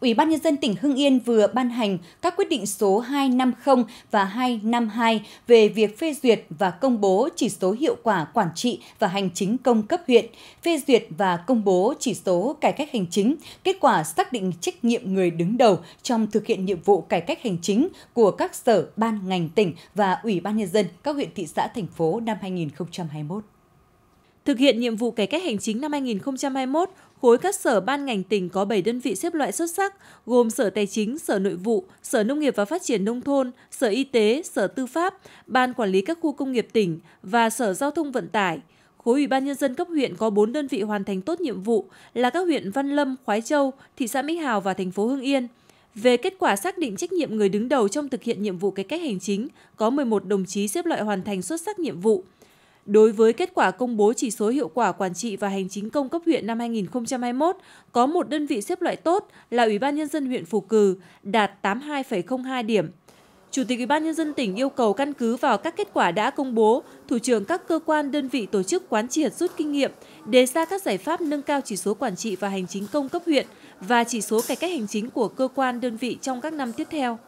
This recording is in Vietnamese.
Ủy ban Nhân dân tỉnh Hưng Yên vừa ban hành các quyết định số 250 và 252 về việc phê duyệt và công bố chỉ số hiệu quả quản trị và hành chính công cấp huyện, phê duyệt và công bố chỉ số cải cách hành chính, kết quả xác định trách nhiệm người đứng đầu trong thực hiện nhiệm vụ cải cách hành chính của các sở, ban, ngành tỉnh và Ủy ban Nhân dân các huyện thị xã thành phố năm 2021. Thực hiện nhiệm vụ cải cách hành chính năm 2021, khối các sở ban ngành tỉnh có 7 đơn vị xếp loại xuất sắc, gồm Sở Tài chính, Sở Nội vụ, Sở Nông nghiệp và Phát triển Nông thôn, Sở Y tế, Sở Tư pháp, Ban Quản lý các khu công nghiệp tỉnh và Sở Giao thông Vận tải. Khối Ủy ban Nhân dân cấp huyện có 4 đơn vị hoàn thành tốt nhiệm vụ là các huyện Văn Lâm, Khói Châu, thị xã Mỹ Hào và thành phố Hưng Yên. Về kết quả xác định trách nhiệm người đứng đầu trong thực hiện nhiệm vụ cải cách hành chính, có 11 đồng chí xếp loại hoàn thành xuất sắc nhiệm vụ đối với kết quả công bố chỉ số hiệu quả quản trị và hành chính công cấp huyện năm 2021, có một đơn vị xếp loại tốt là Ủy ban Nhân dân huyện Phù Cử, đạt 82,02 điểm. Chủ tịch Ủy ban nhân dân tỉnh yêu cầu căn cứ vào các kết quả đã công bố, thủ trưởng các cơ quan đơn vị tổ chức quán triệt rút kinh nghiệm, đề ra các giải pháp nâng cao chỉ số quản trị và hành chính công cấp huyện và chỉ số cải cách hành chính của cơ quan đơn vị trong các năm tiếp theo.